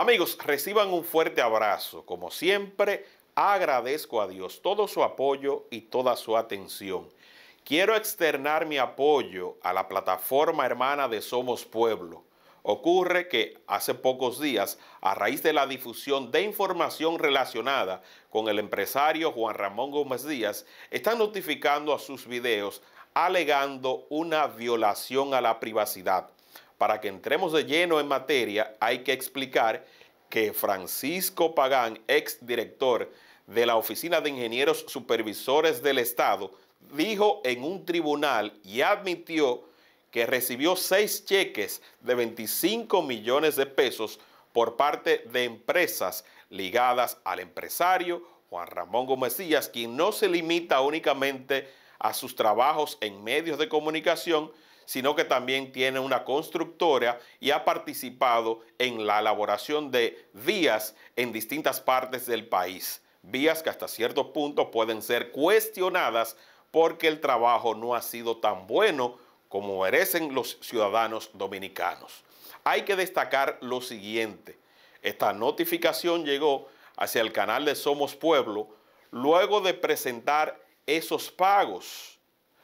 Amigos, reciban un fuerte abrazo. Como siempre, agradezco a Dios todo su apoyo y toda su atención. Quiero externar mi apoyo a la plataforma hermana de Somos Pueblo. Ocurre que hace pocos días, a raíz de la difusión de información relacionada con el empresario Juan Ramón Gómez Díaz, están notificando a sus videos alegando una violación a la privacidad para que entremos de lleno en materia, hay que explicar que Francisco Pagán, ex director de la Oficina de Ingenieros Supervisores del Estado, dijo en un tribunal y admitió que recibió seis cheques de 25 millones de pesos por parte de empresas ligadas al empresario Juan Ramón Gómez quien no se limita únicamente a sus trabajos en medios de comunicación, sino que también tiene una constructora y ha participado en la elaboración de vías en distintas partes del país. Vías que hasta cierto punto pueden ser cuestionadas porque el trabajo no ha sido tan bueno como merecen los ciudadanos dominicanos. Hay que destacar lo siguiente. Esta notificación llegó hacia el canal de Somos Pueblo luego de presentar esos pagos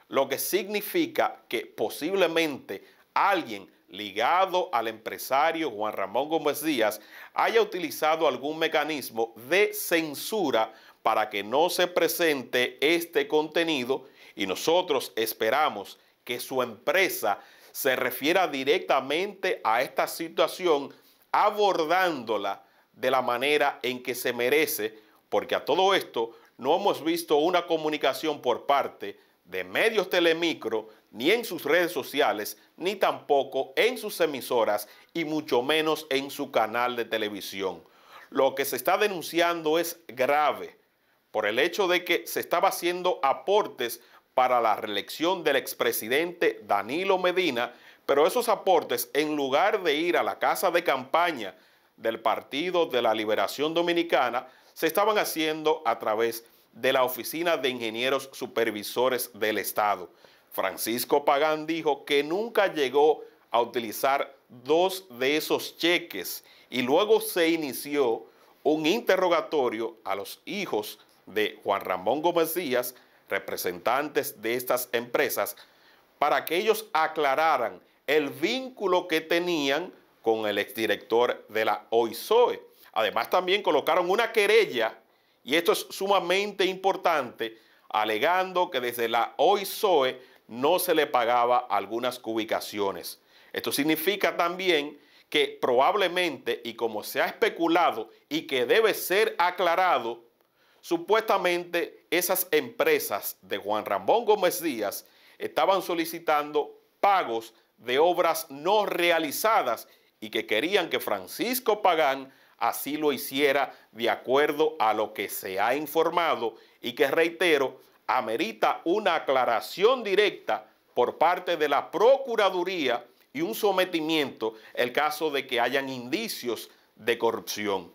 lo que significa que posiblemente alguien ligado al empresario Juan Ramón Gómez Díaz haya utilizado algún mecanismo de censura para que no se presente este contenido y nosotros esperamos que su empresa se refiera directamente a esta situación abordándola de la manera en que se merece, porque a todo esto no hemos visto una comunicación por parte de medios telemicro, ni en sus redes sociales, ni tampoco en sus emisoras y mucho menos en su canal de televisión. Lo que se está denunciando es grave por el hecho de que se estaba haciendo aportes para la reelección del expresidente Danilo Medina, pero esos aportes, en lugar de ir a la casa de campaña del Partido de la Liberación Dominicana, se estaban haciendo a través de de la Oficina de Ingenieros Supervisores del Estado. Francisco Pagán dijo que nunca llegó a utilizar dos de esos cheques y luego se inició un interrogatorio a los hijos de Juan Ramón Gómez Díaz, representantes de estas empresas, para que ellos aclararan el vínculo que tenían con el exdirector de la OISOE. Además, también colocaron una querella y esto es sumamente importante, alegando que desde la OISOE no se le pagaba algunas ubicaciones. Esto significa también que probablemente, y como se ha especulado y que debe ser aclarado, supuestamente esas empresas de Juan Ramón Gómez Díaz estaban solicitando pagos de obras no realizadas y que querían que Francisco Pagán así lo hiciera de acuerdo a lo que se ha informado y que, reitero, amerita una aclaración directa por parte de la Procuraduría y un sometimiento el caso de que hayan indicios de corrupción.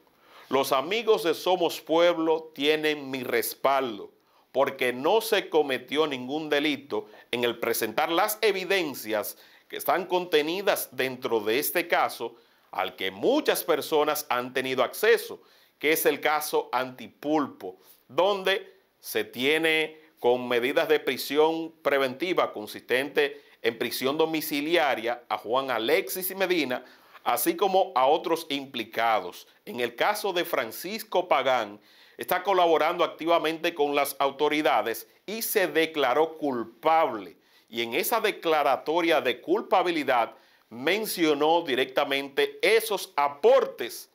Los amigos de Somos Pueblo tienen mi respaldo porque no se cometió ningún delito en el presentar las evidencias que están contenidas dentro de este caso al que muchas personas han tenido acceso, que es el caso antipulpo, donde se tiene con medidas de prisión preventiva consistente en prisión domiciliaria a Juan Alexis y Medina, así como a otros implicados. En el caso de Francisco Pagán, está colaborando activamente con las autoridades y se declaró culpable. Y en esa declaratoria de culpabilidad mencionó directamente esos aportes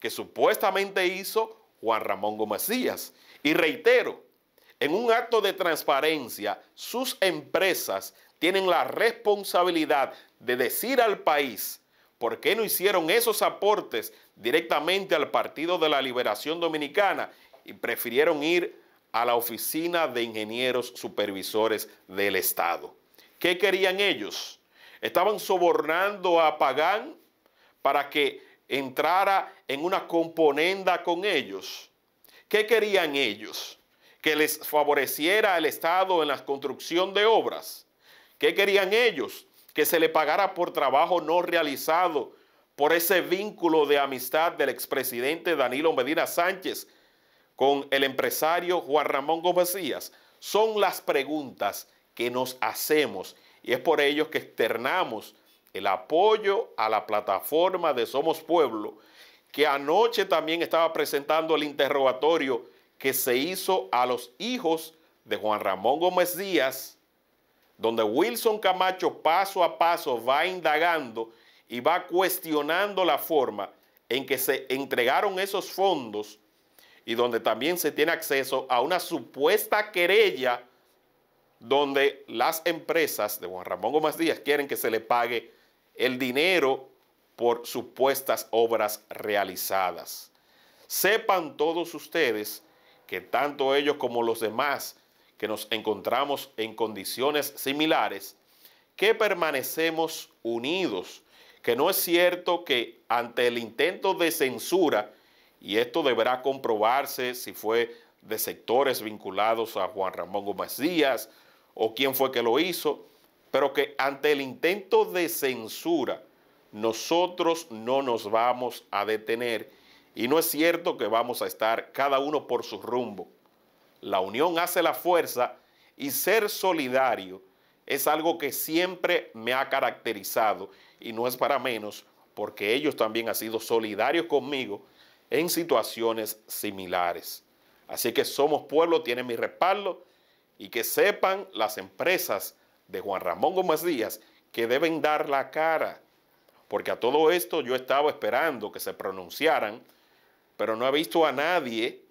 que supuestamente hizo Juan Ramón Díaz. Y reitero, en un acto de transparencia, sus empresas tienen la responsabilidad de decir al país por qué no hicieron esos aportes directamente al Partido de la Liberación Dominicana y prefirieron ir a la Oficina de Ingenieros Supervisores del Estado. ¿Qué querían ellos? Estaban sobornando a Pagán para que entrara en una componenda con ellos. ¿Qué querían ellos? Que les favoreciera el Estado en la construcción de obras. ¿Qué querían ellos? Que se le pagara por trabajo no realizado por ese vínculo de amistad del expresidente Danilo Medina Sánchez con el empresario Juan Ramón Gómez Son las preguntas que nos hacemos y es por ello que externamos el apoyo a la plataforma de Somos Pueblo, que anoche también estaba presentando el interrogatorio que se hizo a los hijos de Juan Ramón Gómez Díaz, donde Wilson Camacho paso a paso va indagando y va cuestionando la forma en que se entregaron esos fondos y donde también se tiene acceso a una supuesta querella donde las empresas de Juan Ramón Gómez Díaz quieren que se le pague el dinero por supuestas obras realizadas. Sepan todos ustedes que tanto ellos como los demás que nos encontramos en condiciones similares, que permanecemos unidos, que no es cierto que ante el intento de censura, y esto deberá comprobarse si fue de sectores vinculados a Juan Ramón Gómez Díaz o quién fue que lo hizo, pero que ante el intento de censura nosotros no nos vamos a detener y no es cierto que vamos a estar cada uno por su rumbo. La unión hace la fuerza y ser solidario es algo que siempre me ha caracterizado y no es para menos porque ellos también han sido solidarios conmigo en situaciones similares. Así que somos pueblo, tiene mi respaldo y que sepan las empresas de Juan Ramón Gómez Díaz que deben dar la cara, porque a todo esto yo estaba esperando que se pronunciaran, pero no he visto a nadie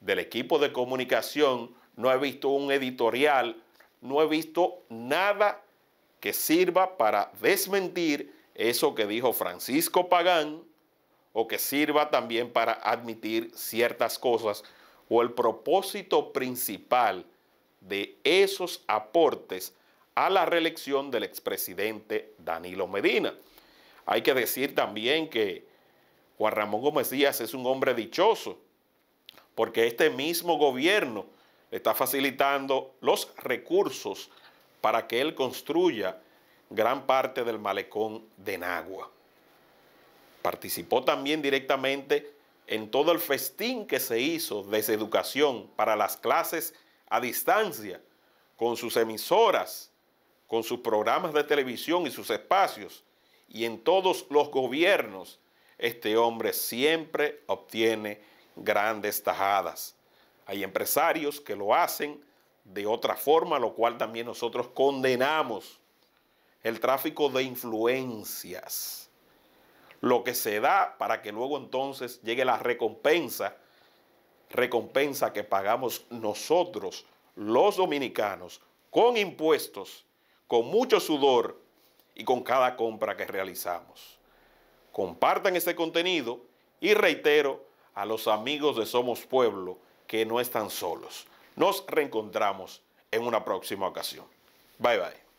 del equipo de comunicación, no he visto un editorial, no he visto nada que sirva para desmentir eso que dijo Francisco Pagán o que sirva también para admitir ciertas cosas o el propósito principal de esos aportes a la reelección del expresidente Danilo Medina. Hay que decir también que Juan Ramón Gómez Díaz es un hombre dichoso, porque este mismo gobierno está facilitando los recursos para que él construya gran parte del malecón de Nagua. Participó también directamente en todo el festín que se hizo de educación para las clases a distancia, con sus emisoras, con sus programas de televisión y sus espacios, y en todos los gobiernos, este hombre siempre obtiene grandes tajadas. Hay empresarios que lo hacen de otra forma, lo cual también nosotros condenamos. El tráfico de influencias. Lo que se da para que luego entonces llegue la recompensa recompensa que pagamos nosotros, los dominicanos, con impuestos, con mucho sudor y con cada compra que realizamos. Compartan este contenido y reitero a los amigos de Somos Pueblo que no están solos. Nos reencontramos en una próxima ocasión. Bye bye.